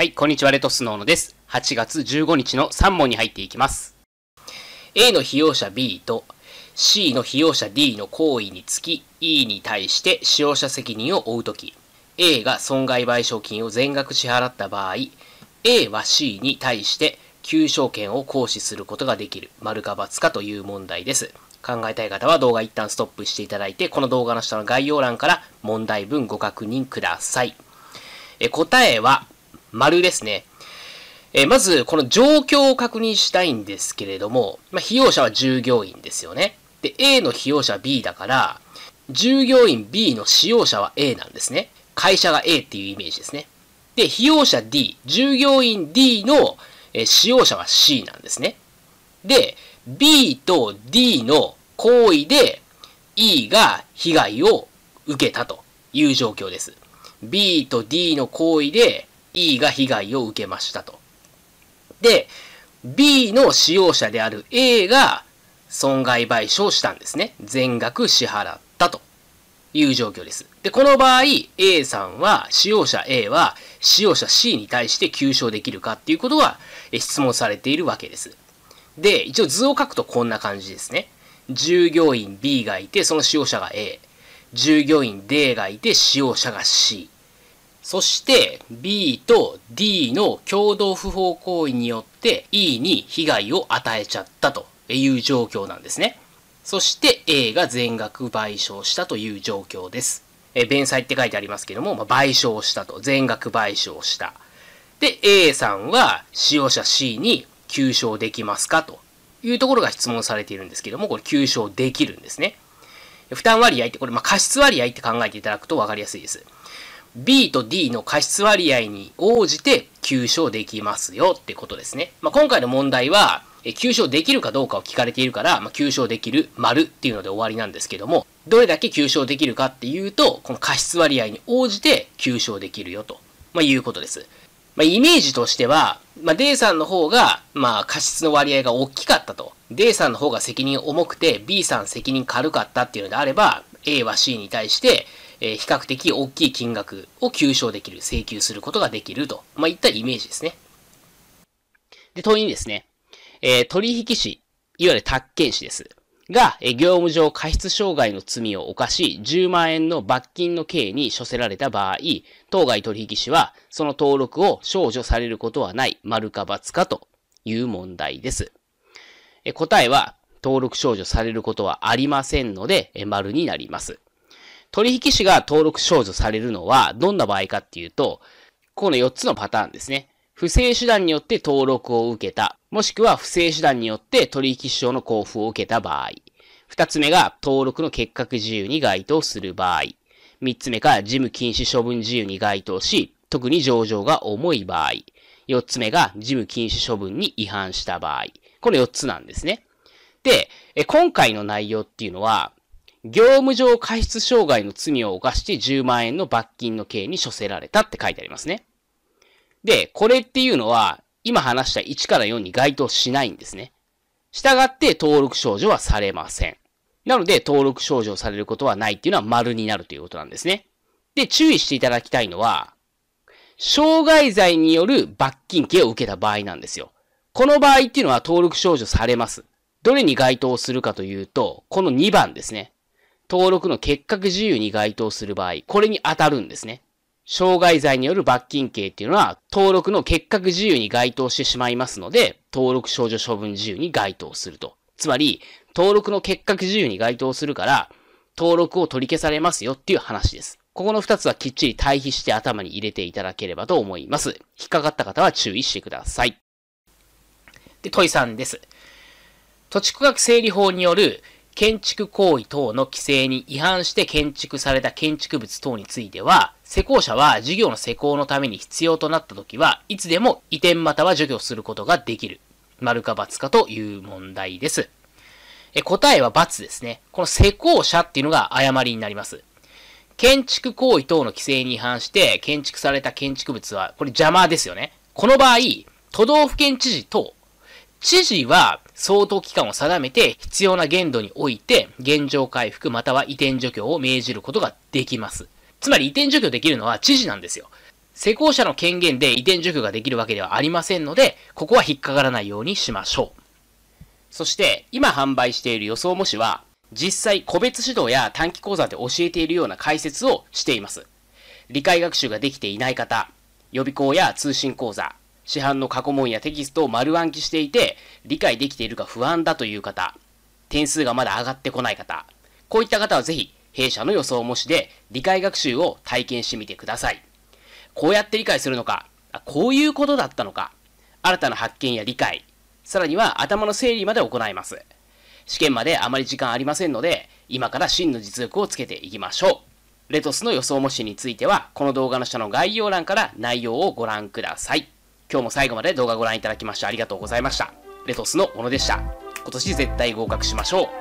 はい、こんにちは、レトスノーノです。8月15日の3問に入っていきます。A の被用者 B と C の被用者 D の行為につき E に対して使用者責任を負うとき A が損害賠償金を全額支払った場合 A は C に対して求償権を行使することができる丸か×かという問題です。考えたい方は動画一旦ストップしていただいてこの動画の下の概要欄から問題文ご確認ください。え答えは丸ですね。えー、まず、この状況を確認したいんですけれども、まあ、被用者は従業員ですよね。で、A の被用者は B だから、従業員 B の使用者は A なんですね。会社が A っていうイメージですね。で、被用者 D、従業員 D の、えー、使用者は C なんですね。で、B と D の行為で E が被害を受けたという状況です。B と D の行為で E が被害を受けましたと。で、B の使用者である A が損害賠償をしたんですね。全額支払ったという状況です。で、この場合、A さんは、使用者 A は、使用者 C に対して求償できるかっていうことが質問されているわけです。で、一応図を書くとこんな感じですね。従業員 B がいて、その使用者が A。従業員 D がいて、使用者が C。そして B と D の共同不法行為によって E に被害を与えちゃったという状況なんですね。そして A が全額賠償したという状況です。え弁済って書いてありますけども、まあ、賠償したと。全額賠償した。で、A さんは使用者 C に求償できますかというところが質問されているんですけども、これ求償できるんですね。負担割合って、これ、まあ、過失割合って考えていただくとわかりやすいです。B と D の過失割合に応じて急所できますよってことですね。まあ、今回の問題は、え、急所できるかどうかを聞かれているから、まあ、急所できる、丸っていうので終わりなんですけども、どれだけ急所できるかっていうと、この過失割合に応じて急所できるよと、まあ、いうことです。まあ、イメージとしては、まあ、D さんの方が、まあ、過失の割合が大きかったと。D さんの方が責任重くて、B さん責任軽かったっていうのであれば、A は C に対して、えー、比較的大きい金額を求償できる、請求することができると、まあ、いったイメージですね。で、問いにですね、えー、取引士、いわゆる宅建士です。が、えー、業務上過失傷害の罪を犯し、10万円の罰金の刑に処せられた場合、当該取引士は、その登録を少女されることはない、丸か罰かという問題です。えー、答えは、登録少女されることはありませんので、えー、丸になります。取引士が登録少女されるのは、どんな場合かっていうと、この4つのパターンですね。不正手段によって登録を受けた、もしくは不正手段によって取引証の交付を受けた場合。二つ目が登録の結核自由に該当する場合。三つ目が事務禁止処分自由に該当し、特に上場が重い場合。四つ目が事務禁止処分に違反した場合。この四つなんですね。で、今回の内容っていうのは、業務上過失傷害の罪を犯して10万円の罰金の刑に処せられたって書いてありますね。で、これっていうのは、今話した1から4に該当しないんですね。従って登録少女はされません。なので、登録少女されることはないっていうのは丸になるということなんですね。で、注意していただきたいのは、傷害罪による罰金刑を受けた場合なんですよ。この場合っていうのは登録少女されます。どれに該当するかというと、この2番ですね。登録の結核自由に該当する場合、これに当たるんですね。障害罪による罰金刑っていうのは、登録の結核自由に該当してしまいますので、登録少女処分自由に該当すると。つまり、登録の結核自由に該当するから、登録を取り消されますよっていう話です。ここの2つはきっちり対比して頭に入れていただければと思います。引っかかった方は注意してください。で、問いさんです。土地区画整理法による建築行為等の規制に違反して建築された建築物等については、施工者は事業の施工のために必要となった時は、いつでも移転または除去することができる。丸か×かという問題です。え答えは×ですね。この施工者っていうのが誤りになります。建築行為等の規制に違反して建築された建築物は、これ邪魔ですよね。この場合、都道府県知事等、知事は相当期間を定めて、必要な限度において、現状回復または移転除去を命じることができます。つまり移転除去できるのは知事なんですよ。施工者の権限で移転除去ができるわけではありませんので、ここは引っかからないようにしましょう。そして、今販売している予想模試は、実際個別指導や短期講座で教えているような解説をしています。理解学習ができていない方、予備校や通信講座、市販の過去問やテキストを丸暗記していて、理解できているか不安だという方、点数がまだ上がってこない方、こういった方はぜひ、弊社の予想模試で理解学習を体験してみてください。こうやって理解するのか、こういうことだったのか、新たな発見や理解、さらには頭の整理まで行います。試験まであまり時間ありませんので、今から真の実力をつけていきましょう。レトスの予想模試については、この動画の下の概要欄から内容をご覧ください。今日も最後まで動画をご覧いただきましてありがとうございました。レトスの小野でした。今年絶対合格しましょう。